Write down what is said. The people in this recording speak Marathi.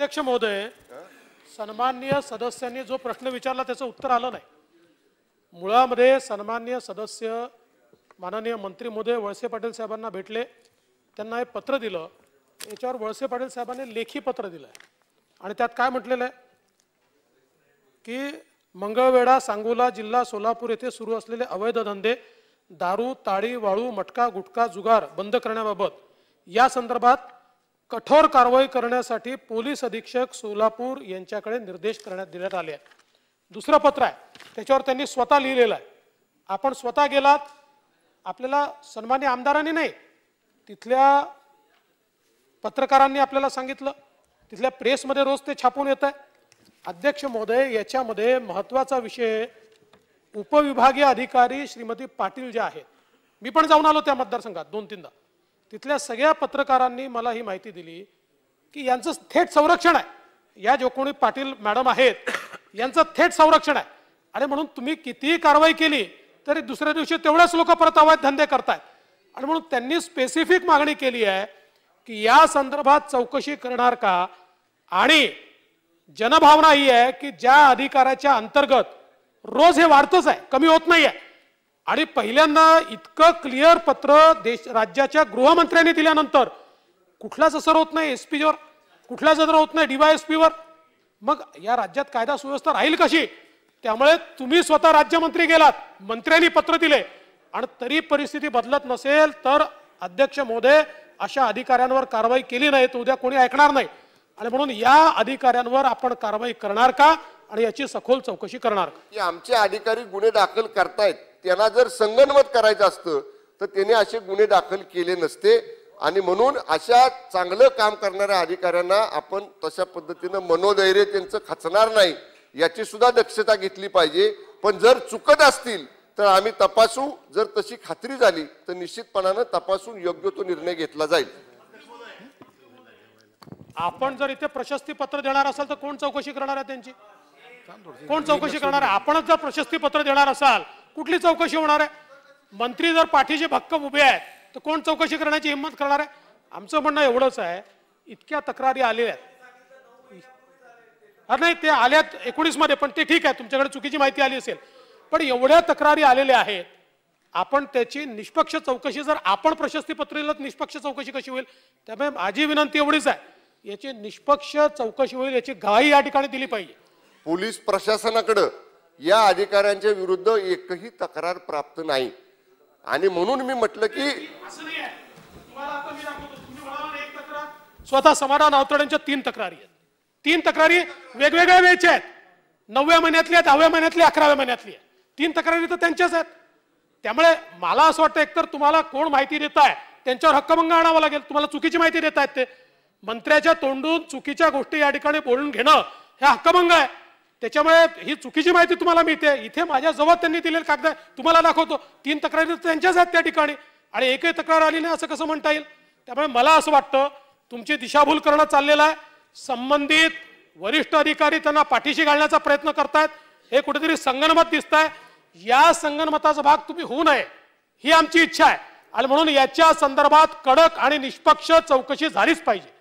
अध्यक्ष महोदय सन्मान्य सदस्यांनी जो प्रश्न विचारला त्याचं उत्तर आलं नाही मुळामध्ये सन्मान्य सदस्य माननीय मंत्री महोदय वळसे पाटील साहेबांना भेटले त्यांना हे पत्र दिलं याच्यावर वळसे पाटील साहेबांनी लेखी पत्र दिलं आणि त्यात काय म्हटलेलं आहे की मंगळवेढा सांगोला जिल्हा सोलापूर येथे सुरू असलेले अवैध धंदे दारू ताळी वाळू मटका गुटखा जुगार बंद करण्याबाबत या संदर्भात कठोर कारवाई करण्यासाठी पोलीस अधीक्षक सोलापूर यांच्याकडे निर्देश करण्यात देण्यात आले आहेत दुसरं पत्र आहे त्याच्यावर त्यांनी स्वतः लिहिलेलं आहे आपण स्वतः गेलात आपल्याला सन्मान्य आमदारांनी नाही तिथल्या पत्रकारांनी आपल्याला सांगितलं तिथल्या प्रेसमध्ये रोज ते छापून येत आहे अध्यक्ष महोदय याच्यामध्ये महत्त्वाचा विषय उपविभागीय अधिकारी श्रीमती पाटील जे आहेत मी पण जाऊन आलो त्या मतदारसंघात दोन तीनदा तिथल्या सगळ्या पत्रकारांनी मला ही माहिती दिली की यांचं थेट संरक्षण आहे या जो कोणी पाटील मॅडम आहेत यांचं थेट संरक्षण आहे आणि म्हणून तुम्ही कितीही कारवाई केली तरी दुसऱ्या दिवशी तेवढ्याच लोक अवैध धंदे करतायत आणि म्हणून त्यांनी स्पेसिफिक मागणी केली आहे की या संदर्भात चौकशी करणार का आणि जनभावना ही आहे की ज्या अधिकाराच्या अंतर्गत रोज हे वाढतच आहे कमी होत नाही आहे आणि पहिल्यांदा इतकं क्लिअर पत्र देश राज्याच्या गृहमंत्र्यांनी दिल्यानंतर कुठलाच असर होत नाही एस पीवर कुठलाच असर होत नाही डीवायएसपीवर मग या राज्यात कायदा सुव्यवस्था राहील कशी त्यामुळे तुम्ही स्वतः राज्यमंत्री गेलात मंत्र्यांनी पत्र दिले आणि तरी परिस्थिती बदलत नसेल तर अध्यक्ष मोदे अशा अधिकाऱ्यांवर कारवाई केली नाही तर उद्या कोणी ऐकणार नाही आणि म्हणून या अधिकाऱ्यांवर आपण कारवाई करणार का आणि याची सखोल चौकशी करणार का आमचे अधिकारी गुन्हे दाखल करतायत त्यांना जर संगणमत करायचं असतं तर त्याने असे गुन्हे दाखल केले नसते आणि म्हणून अशा चांगलं काम करणाऱ्या अधिकाऱ्यांना आपण तशा पद्धतीनं मनोधैर्य त्यांचं खचणार नाही याची सुद्धा दक्षता घेतली पाहिजे पण जर चुकत असतील तर आम्ही तपासू जर तशी खात्री झाली तर निश्चितपणानं तपासून योग्य तो निर्णय घेतला जाईल आपण जर इथे प्रशस्ती पत्र देणार असाल तर कोण चौकशी करणार आहे त्यांची कोण चौकशी करणार आहे आपणच जर प्रशस्ती पत्र देणार असाल कुठली चौकशी होणार आहे मंत्री जर पाठीचे भक्कम उभे आहेत तर कोण चौकशी करण्याची हिंमत करणार आहे आमचं म्हणणं एवढंच आहे इतक्या तक्रारी आलेल्या आहेत अरे नाही ते आल्यात एकोणीसमध्ये पण ते ठीक आहे तुमच्याकडे चुकीची माहिती आली असेल पण एवढ्या तक्रारी आलेल्या आहेत आपण त्याची निष्पक्ष चौकशी जर आपण प्रशस्तीपत्रेला निष्पक्ष चौकशी कशी होईल त्यामुळे माझी विनंती एवढीच आहे याची निष्पक्ष चौकशी होईल याची घाई या ठिकाणी दिली पाहिजे पोलीस प्रशासनाकडं या अधिकाऱ्यांच्या विरुद्ध एकही तक्रार प्राप्त नाही आणि म्हणून मी म्हटलं की स्वतः समाधान आवतड्यांच्या तीन तक्रारी आहेत तीन तक्रारी वेगवेगळ्या वेळच्या आहेत नवव्या महिन्यातली आहेत दहाव्या महिन्यातली अकराव्या महिन्यातली आहे तीन तक्रारी तर त्यांच्याच आहेत त्यामुळे मला असं वाटतं एकतर तुम्हाला कोण माहिती देत आहे त्यांच्यावर हक्कभंग आणावा लागेल तुम्हाला चुकीची माहिती देत आहेत ते मंत्र्याच्या तोंडून चुकीच्या गोष्टी या ठिकाणी बोलून घेणं हे हक्कभंग आहे त्याच्यामुळे ही चुकीची माहिती तुम्हाला मिळते इथे माझ्याजवळ त्यांनी दिलेले कागद तुम्हाला दाखवतो तीन तक्रारी त्यांच्याच आहेत त्या ठिकाणी आणि एकही तक्रार आली नाही असं कसं म्हणता येईल त्यामुळे मला असं वाटतं तुमची दिशाभूल करणं चाललेलं आहे संबंधित वरिष्ठ अधिकारी त्यांना पाठीशी घालण्याचा प्रयत्न करतायत हे कुठेतरी संगणमत दिसत आहे या संगणमताचा भाग तुम्ही होऊ नये ही आमची इच्छा आहे आणि म्हणून याच्या संदर्भात कडक आणि निष्पक्ष चौकशी झालीच पाहिजे